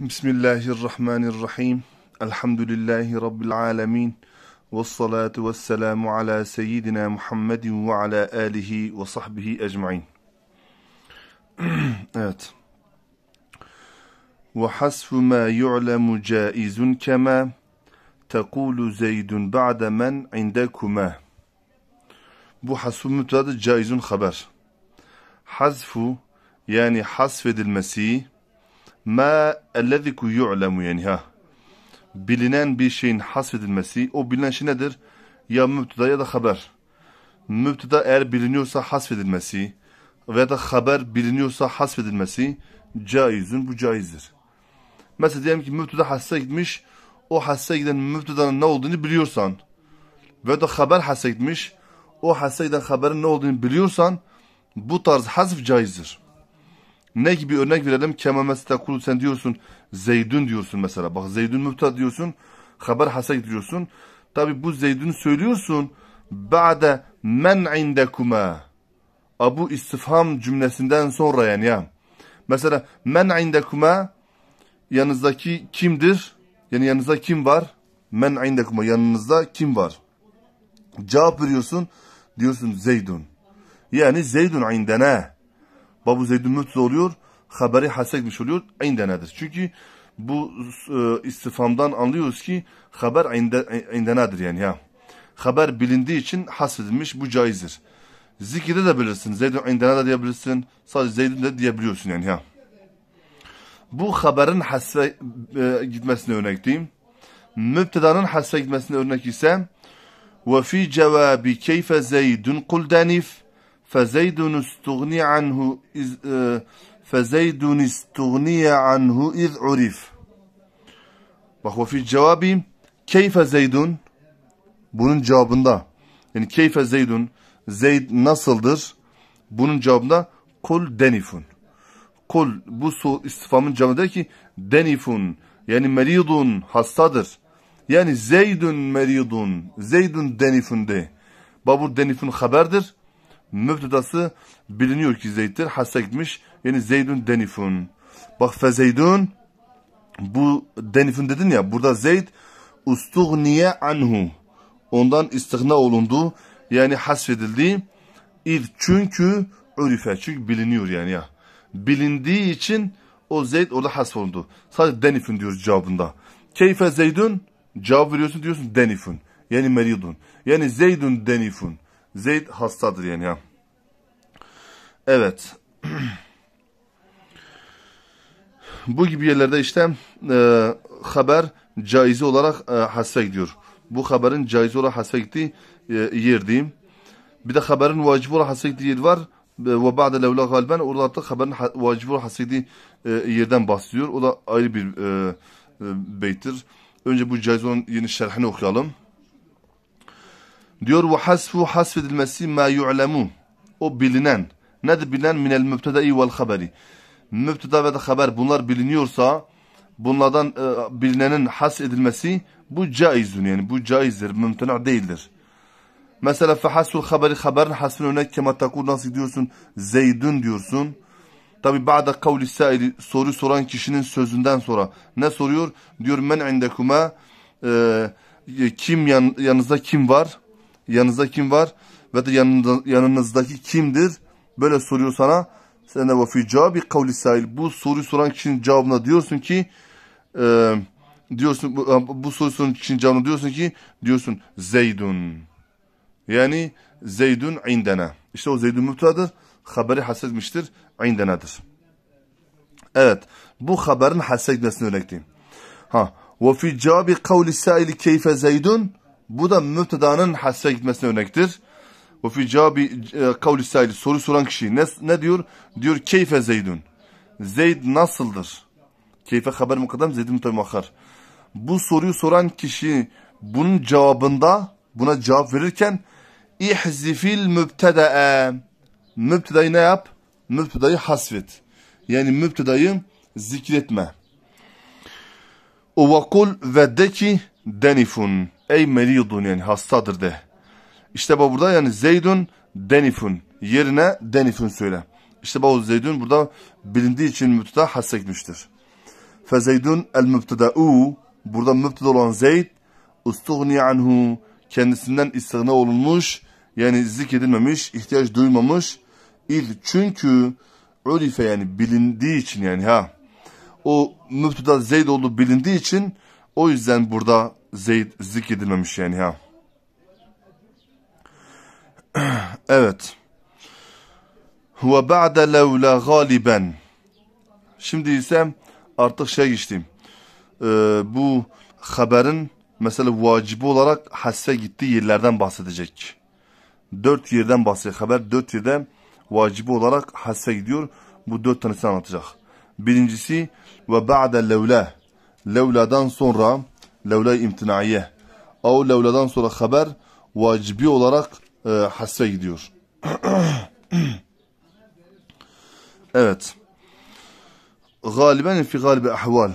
Bismillahirrahmanirrahim. Elhamdülillahi Rabbil alemin. Ve salatu ve selamu ala seyyidina Muhammedin ve ala alihi ve sahbihi ecmain. evet. Ve hasfu ma yu'lemu caizun kema tekulu zeydun ba'de men indekuma. Bu hasfu mütladı caizun haber. Hazfu yani hasfedilmesi ma ellezî ku yani ha. Bilinen bir şeyin hasfedilmesi o bilinen şey nedir? Ya mübteda ya da haber. Mübteda eğer biliniyorsa hasfedilmesi veya da haber biliniyorsa hasfedilmesi caizdir. Bu caizdir. Mesela diyelim ki mübteda hassa gitmiş. O hassa giden mübtedanın ne olduğunu biliyorsan ve da haber hassa gitmiş. O hassa giden haberin ne olduğunu biliyorsan bu tarz hasf caizdir. Ne gibi örnek verelim? Kema mesela kul sen diyorsun Zeydün diyorsun mesela. Bak Zeydün müptad diyorsun. Haber hasa diyorsun. Tabi bu Zeydün'ü söylüyorsun. Ba'de men indekuma. Abu istifham cümlesinden sonra yani ya. Mesela men indekuma yanınızdaki kimdir? Yani yanınızda kim var? Men indekuma yanınızda kim var? Cevap veriyorsun. Diyorsun Zeydun. Yani Zeydun indene. Babu Zeydun Mütze oluyor. Haberi hasekmiş oluyor. İndenedir. Çünkü bu e, istifamdan anlıyoruz ki haber inde, indenedir yani ya. Haber bilindiği için hasedilmiş bu caizdir. Zikirde de bilirsin. Zeydun indene de diyebilirsin. Sadece Zeydun de diyebiliyorsun yani ya. Bu haberin hasse e, gitmesine örnek diyeyim. Mübtedanın hasse gitmesine örnek ise ve fi cevabi keyfe zeydun kul denif فَزَيْدٌ اُسْتُغْنِيَ عنه فَزَيْدٌ اُسْتُغْنِيَ عَنْهُ اِذْ عُرِفْ Bak o fil cevabi keyfe zeydun bunun cevabında yani keyfe zeydun zeyd nasıldır bunun cevabında kul denifun kul bu istifamın cevabı der ki denifun yani meridun hastadır yani zeydun meridun zeydun denifun de babur denifun haberdir mübdedası biliniyor ki Zeyd'dir. Hassa gitmiş. Yani Zeydun denifun. Bak fezeydun bu denifun dedin ya burada Zeyd ustugniye anhu. Ondan istihna olundu. Yani hasfedildi. İr çünkü ürife. Çünkü biliniyor yani ya. Bilindiği için o Zeyd orada hasfolundu. Sadece denifun diyoruz cevabında. Keyfe Zeydun cevap veriyorsun diyorsun denifun. Yani meridun. Yani Zeydun denifun. Zeyd hastadır yani ya. Evet. Bu gibi yerlerde işte e, haber caizi olarak e, hasfe gidiyor. Bu haberin caizi olarak hasfe gittiği e, yer diyeyim. Bir de haberin vacibi olarak hasfe gittiği yer var. Ve ba'de levla galben orada da haberin ha, vacibi olarak hasfe gittiği e, yerden bahsediyor. O da ayrı bir e, e, beyttir. Önce bu caiz olan yeni şerhini okuyalım. Diyor ve hasfu hasfedilmesi ma yu'lemun. O bilinen. Nedir bilinen? Minel mübtedai vel haberi. Mübteda ve de haber bunlar biliniyorsa bunlardan e, bilinenin has edilmesi bu caizdir. Yani bu caizdir. Mümtena değildir. Mesela fehasul haberi haberin hasfine örnek kema takul nasıl diyorsun? Zeydün diyorsun. Tabi ba'da kavli saili soru soran kişinin sözünden sonra ne soruyor? Diyor men indekuma e, kim yan, yanınızda kim var? yanınızda kim var ve de yanında, yanınızdaki kimdir? Böyle soruyor sana. Sen de vafi cevabi kavli sahil. Bu soruyu soran kişinin cevabına diyorsun ki e, diyorsun bu, e, bu soruyu soran kişinin cevabına diyorsun ki diyorsun Zeydun. Yani Zeydun indene işte o Zeydun müptadır. Haberi hasetmiştir. İndenadır. Evet. Bu haberin hasetmesini örnekleyeyim. Ha. Ve fi cevabi kavli sahili keyfe Zeydun bu da müfteda'nın hasre gitmesine örnektir. Ve fi cevabı kavli sahili soru soran kişi ne, ne diyor? Diyor keyfe zeydun. Zeyd nasıldır? Keyfe haber mukaddem zeydun mutemuakhar. Bu soruyu soran kişi bunun cevabında buna cevap verirken ihzifil mübtede'e mübtedayı ne yap? Mübtedayı hasvet Yani mübtedayı zikretme. O vakul ve de ki denifun. Ey meridun yani hastadır de. İşte bu burada yani zeydun denifun. Yerine denifun söyle. İşte bu zeydun burada bilindiği için müpteda hassekmiştir. Fe zeydun el mübteda'u. Burada mübteda olan zeyd. Ustugni anhu. Kendisinden istigna olunmuş. Yani zikredilmemiş, ihtiyaç duymamış. İz çünkü urife yani bilindiği için yani ha. O mübteda zeyd olduğu bilindiği için o yüzden burada Zeyd zikredilmemiş yani ha. evet. Ve ba'de levla galiben. Şimdi ise artık şey geçtim. Ee, bu haberin mesela vacibi olarak hasfe gittiği yerlerden bahsedecek. Dört yerden bahsedecek. Haber dört yerde vacibi olarak hasfe gidiyor. Bu dört tanesini anlatacak. Birincisi ve ba'de levle levladan sonra levlay imtinaiye av levladan sonra haber vacibi olarak e, hasfe gidiyor. evet. Galiben fi galibi ahval. E,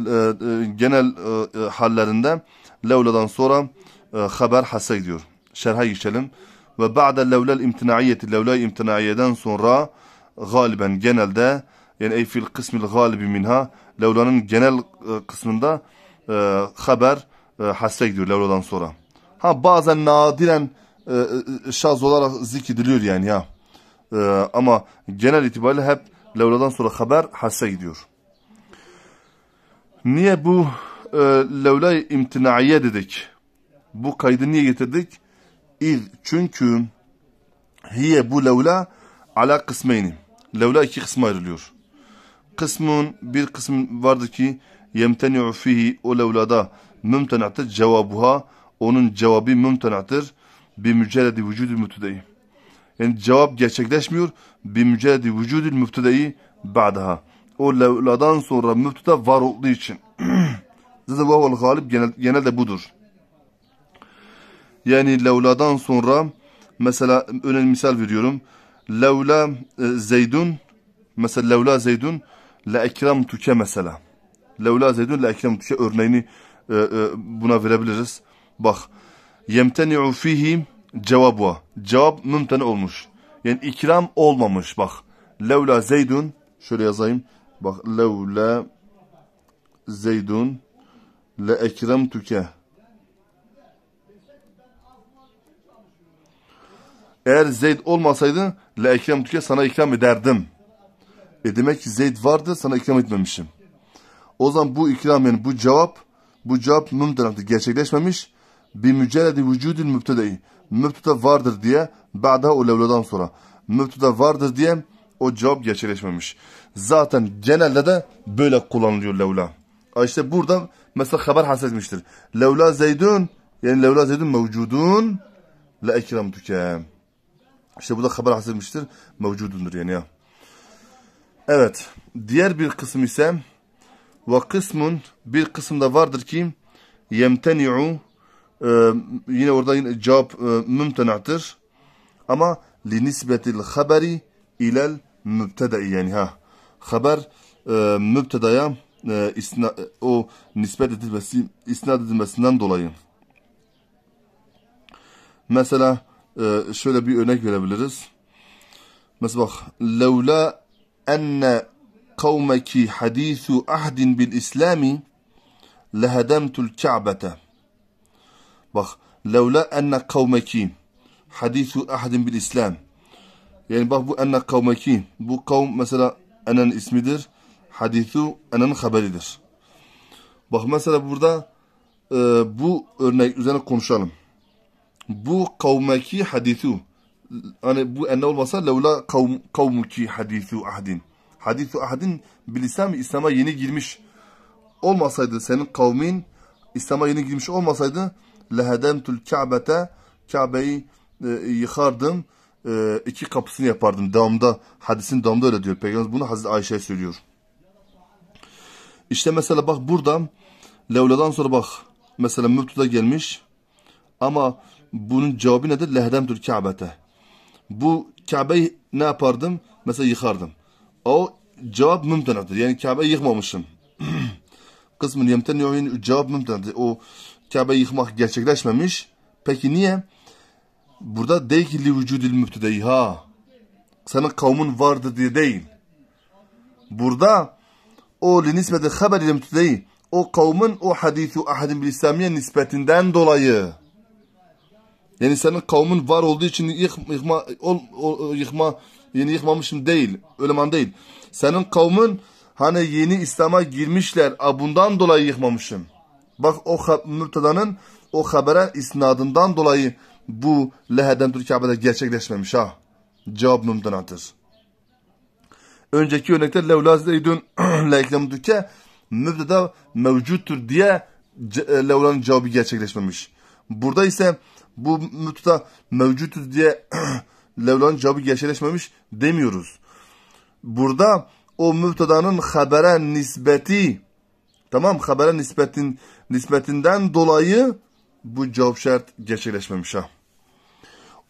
e, genel e, e, hallerinde levladan sonra e, haber hasse gidiyor. Şerha geçelim. Ve ba'de levlel imtinaiyeti levlay imtinaiyeden sonra galiben genelde yani ey fil kısmil galibi minha Levla'nın genel e, kısmında e, haber e, hasre gidiyor Levla'dan sonra. Ha bazen nadiren e, e, şaz olarak zikrediliyor yani ya. E, ama genel itibariyle hep Levla'dan sonra haber hasre gidiyor. Niye bu e, Levla imtinaiye dedik? Bu kaydı niye getirdik? İz çünkü hiye bu Levla ala kısmeyni. Levla iki kısma ayrılıyor kısmın bir kısım vardı ki yemteni'u fihi o levlada mümtenatır cevabuha onun cevabı mümtenatır bir mücerredi vücudu mübtedeyi. Yani cevap gerçekleşmiyor bir mücerredi vücudu mübtedeyi ba'daha. O levladan sonra mübteda var olduğu için. Zaten vahvel galip genelde budur. Yani levladan sonra mesela önemli misal veriyorum. Levla e, Zeydun mesela levla Zeydun La le tuke mesela. Levla zeydun le ekremtuke örneğini e, e, buna verebiliriz. Bak. Yemteni'u fihi cevabı. Cevap mümteni olmuş. Yani ikram olmamış bak. Levla zeydun. Şöyle yazayım. Bak. Levla zeydun le tuke. Eğer Zeyd olmasaydı la le ekremtuke sana ikram ederdim. E demek ki Zeyd vardı sana ikram etmemişim. O zaman bu ikram yani bu cevap bu cevap müm tarafta gerçekleşmemiş. Bir mücerredi vücudil mübtedeyi. Mübteda vardır diye ba'da o levladan sonra. Mübteda vardır diye o cevap gerçekleşmemiş. Zaten genelde de böyle kullanılıyor levla. İşte burada mesela haber hasretmiştir. Levla zeydun yani levla zeydun mevcudun la ikramtuke. İşte burada haber hasretmiştir. Mevcudundur yani ya. Evet. Diğer bir kısım ise ve kısmın bir kısımda vardır ki yemteni'u e, yine orada yine cevap e, mümtenahtır. Ama li nisbetil haberi ilel mübtedai yani ha. Haber e, mübtedaya e, isna, e, o nispet edilmesi, isnat edilmesinden dolayı. Mesela e, şöyle bir örnek verebiliriz. Mesela bak, levla enne kavmeki hadisu ahdin bil İslami lehedemtul ka'bete. Bak, levla enne kavmeki hadisu ahdin bil İslam. Yani bak bu enne kavmeki. Bu kavm mesela enen ismidir. Hadisu enen haberidir. Bak mesela burada e, bu örnek üzerine konuşalım. Bu kavmeki hadisu hani bu enne olmasa levla kavm, kavmuki hadithu ahdin. Hadithu ahdin bil İslam İslam'a yeni girmiş olmasaydı senin kavmin İslam'a yeni girmiş olmasaydı lehedemtul ka'bete Kabe'yi e, yıkardım e, iki kapısını yapardım. Devamda hadisin devamda öyle diyor. Peygamber bunu Hazreti Ayşe'ye söylüyor. İşte mesela bak burada levladan sonra bak mesela mübtuda gelmiş ama bunun cevabı nedir? Lehdemtül Kabe'te bu Kabe'yi ne yapardım? Mesela yıkardım. O cevap mümtenadır. Yani Kabe'yi yıkmamışım. Kısmın yemteniyor. Yani cevap mümtenadır. O Kabe'yi yıkmak gerçekleşmemiş. Peki niye? Burada değil ki li vücudil mübtedeyi ha. Senin kavmin vardı diye değil. Burada o li nisbeti haberi mübtedeyi. O kavmin o hadithu ahadin bil İslamiye nispetinden dolayı. Yani senin kavmin var olduğu için yık, yıkma, ol, ol, yıkma, yeni yıkmamışım değil. Öleman değil. Senin kavmin hani yeni İslam'a girmişler. Bundan dolayı yıkmamışım. Bak o mürtedanın o habere isnadından dolayı bu leheden Türk Kabe'de gerçekleşmemiş ha. Cevap mümtenadır. Önceki örnekte levlaz deydün leklem düke mübdeda mevcuttur diye e, levlanın cevabı gerçekleşmemiş. Burada ise bu mutlaka mevcutuz diye levlan cevabı gerçekleşmemiş demiyoruz. Burada o müptedanın habere nisbeti tamam habere nisbetin nisbetinden dolayı bu cevap şart gerçekleşmemiş ha.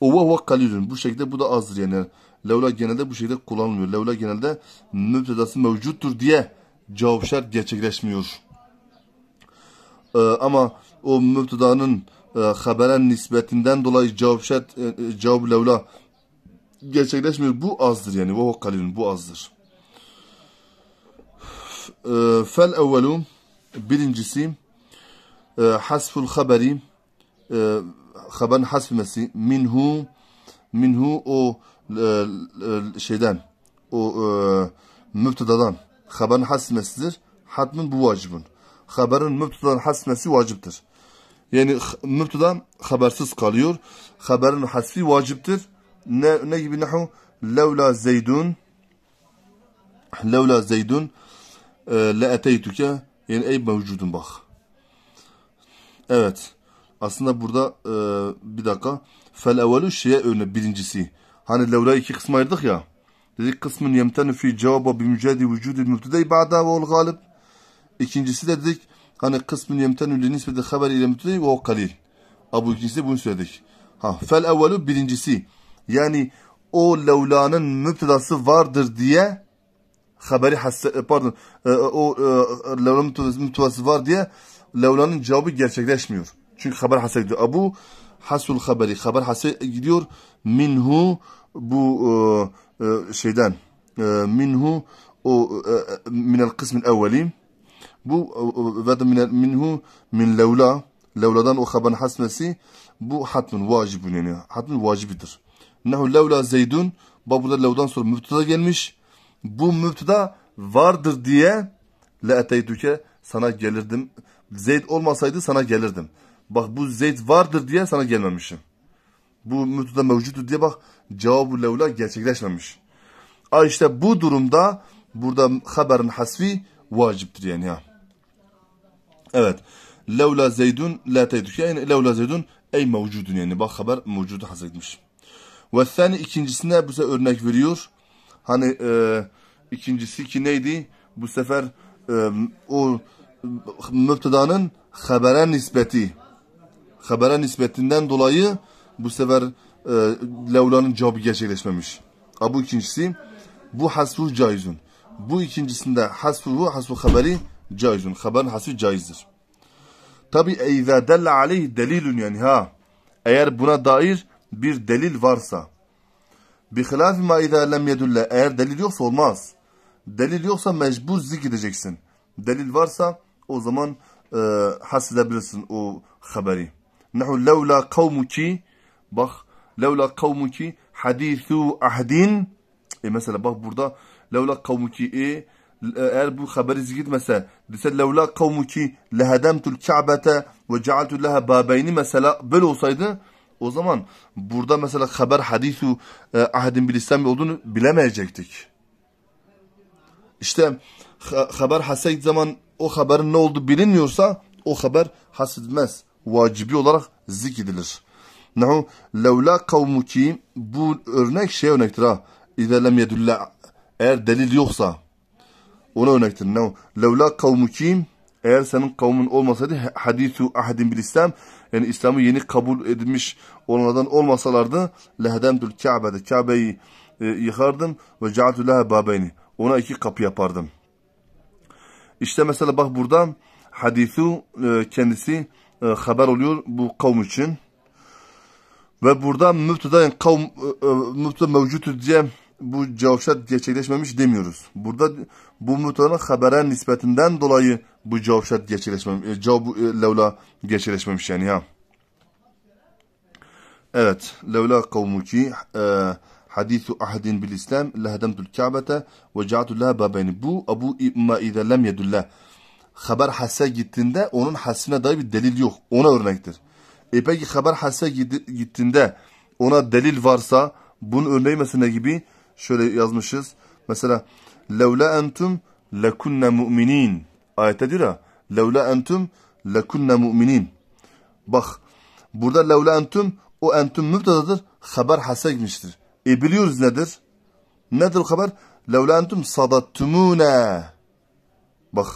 O ve huve kalilun. Bu şekilde bu da azdır yani. Levla genelde bu şekilde kullanılmıyor. Levla genelde müptedası mevcuttur diye cevap şart gerçekleşmiyor. Ee, ama o müptedanın e, habere nisbetinden dolayı cevapşet e, e cevap levla gerçekleşmiyor. Bu azdır yani. Ve kalilun bu azdır. E, fel evvelu birincisi e, hasful haberi e, haberin hasfimesi minhu minhu o e, e, şeyden o e, müptedadan haberin hasmesidir. Hatmin bu vacibun. Haberin müptedadan hasmesi vaciptir. Yani müpteda habersiz kalıyor. Haberin hasfi vaciptir. Ne, ne gibi nahu? Levla zeydun Levla zeydun e, le eteytüke yani ey mevcudun bak. Evet. Aslında burada e, bir dakika. Fel evvelü şeye örne birincisi. Hani levla iki kısma ayırdık ya. Dedik kısmın yemtenu fi cevaba bi mücedi vücudil mübtedey ba'da ve ol galip. İkincisi de dedik Hani kısmın yemtenü li nisbeti haber ile mütedeyy ve o kalil. Abu ikincisi bunu söyledik. Ha, fel evvelu birincisi. Yani o levlanın müptedası vardır diye haberi hasse, pardon e, e, o e, levlanın müptedası var diye levlanın cevabı gerçekleşmiyor. Çünkü haber hasse gidiyor. Abu hasul haberi. Haber hasse gidiyor. Minhu bu e, e şeyden. minhu o e, minel kısmın evveli. Bu ve de minhu min levla levladan o haberin hasmesi bu hatmun vacibun yani hatmun vacibidir. Nehu levla zeydun bak burada levdan sonra müpteda gelmiş. Bu müpteda vardır diye le eteytüke sana gelirdim. Zeyd olmasaydı sana gelirdim. Bak bu Zeyd vardır diye sana gelmemişim. Bu müpteda mevcuttur diye bak cevabı levla gerçekleşmemiş. Ay işte bu durumda burada haberin hasfi vaciptir yani ya. Evet. Levla zeydun la teydük. Yani levla zeydun ey mevcudun yani bak haber mevcudu hasretmiş. Ve sani ikincisine bu sefer örnek veriyor. Hani e, ikincisi ki neydi? Bu sefer e, o e, müptedanın habere nispeti. Habere nispetinden dolayı bu sefer e, levlanın cevabı gerçekleşmemiş. Ha, bu ikincisi bu hasfu caizun. Bu ikincisinde hasfu hasfu haberi caizun. Haber hasfi caizdir. Tabi eyza delle aleyh delilun yani ha. Eğer buna dair bir delil varsa. Bi hilafi ma izâ lem yedulle. Eğer delil yoksa olmaz. Delil yoksa mecbur zikredeceksin. Delil varsa o zaman e, hasredebilirsin o haberi. Nehu levla ki, bak levla ki hadithu ahdin e mesela bak burada levla kavmuki e eğer bu haberiz gitmese dese levla kavmuki lehedemtul ka'bete ve cealtu leha babeyni mesela böyle olsaydı o zaman burada mesela haber hadisu e, ahdin bil İslam olduğunu bilemeyecektik. İşte ha, haber haset zaman o haberin ne olduğu bilinmiyorsa o haber hasedmez. Vacibi olarak zikredilir. Nahu levla ki bu örnek şey örnektir ha. İzelem yedulla eğer delil yoksa ona örnektir. Ne? Levla kavmukim eğer senin kavmin olmasaydı hadisu ahadin bil İslam yani İslam'ı yeni kabul edilmiş olanlardan olmasalardı lehdemdül Kabe'de Kabe'yi e, yıkardım ve cealtu leha babeyni ona iki kapı yapardım. İşte mesela bak burada hadisu e, kendisi e, haber oluyor bu kavm için. Ve burada müftüden kavm e, e müftü mevcuttur diye bu cavşat gerçekleşmemiş demiyoruz. Burada bu mutlaka habere nispetinden dolayı bu cavşat gerçekleşmemiş. E, cav, e, levla gerçekleşmemiş yani ya. Evet. Levla kavmuki e, hadithu ahadin bil İslam lehedemtul ka'bete ve ce'atu leha babeyni. Bu Abu İmma ize lem yedullah. Haber hasse gittiğinde onun hassine dair bir delil yok. Ona örnektir. E peki haber hasse gittiğinde ona delil varsa bunun örneği mesela gibi şöyle yazmışız. Mesela levle entum lekunne mu'minin. Ayette diyor ya levle entum lekunne mu'minin. Bak burada levle entum o entum mübdedadır. Haber hasekmiştir. E biliyoruz nedir? Nedir o haber? Levle entum sadattumune. Bak.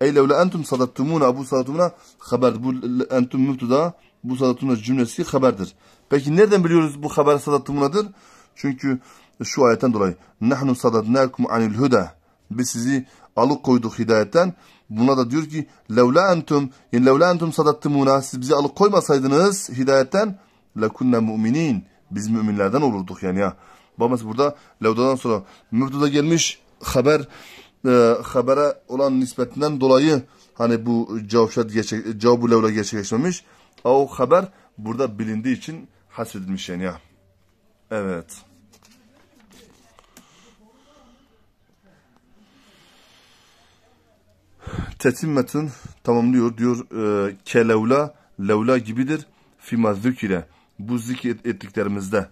Ey levle entum sadattumune. Bu sadattumune haber. Bu entum mübdeda. Bu sadattumune cümlesi haberdir. Peki nereden biliyoruz bu haber sadatumune'dir? Çünkü şu ayetten dolayı. Nahnu sadadnakum anil huda. Biz sizi alıkoyduk hidayetten. Buna da diyor ki levla entum yani levla entum sadattumuna siz bizi alıkoymasaydınız hidayetten lekunne mu'minin. Biz müminlerden olurduk yani ya. Babası burada levdadan sonra mübduda gelmiş haber e, habere olan nispetinden dolayı hani bu cevşet gerçek, cevabı levla gerçekleşmemiş. O haber burada bilindiği için hasredilmiş yani ya. Evet. tetimmetin tamamlıyor. Diyor e, kelevla levla gibidir. Fima zükire. Bu zikir ettiklerimizde.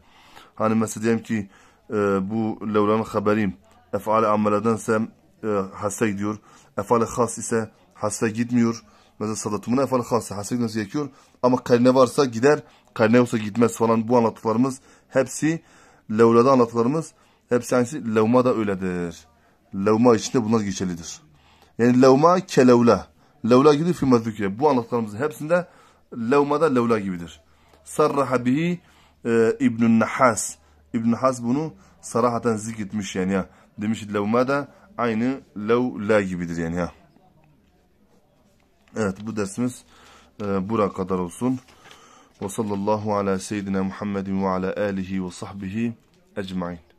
Hani mesela diyelim ki e, bu levlanın haberi efale ameladense e, hasta gidiyor. Efale has ise hasta gitmiyor. Mesela salatımına efale has hasta gitmesi gerekiyor. Ama karne varsa gider. Karne yoksa gitmez falan bu anlattıklarımız hepsi levlada anlattıklarımız hepsi aynısı levma da öyledir. Levma içinde bunlar geçerlidir. Yani levma kelevla. Levla gibidir fi mazdukiye. Bu anlattıklarımızın hepsinde levma da levla gibidir. Sarraha bihi e, i̇bn Nahas. ibn Nahas bunu sarahaten zikretmiş yani ya. Demiş levma da aynı levla gibidir yani ya. Evet bu dersimiz e, bura kadar olsun. Ve sallallahu ala seyyidina Muhammedin ve ala alihi ve sahbihi ecmain.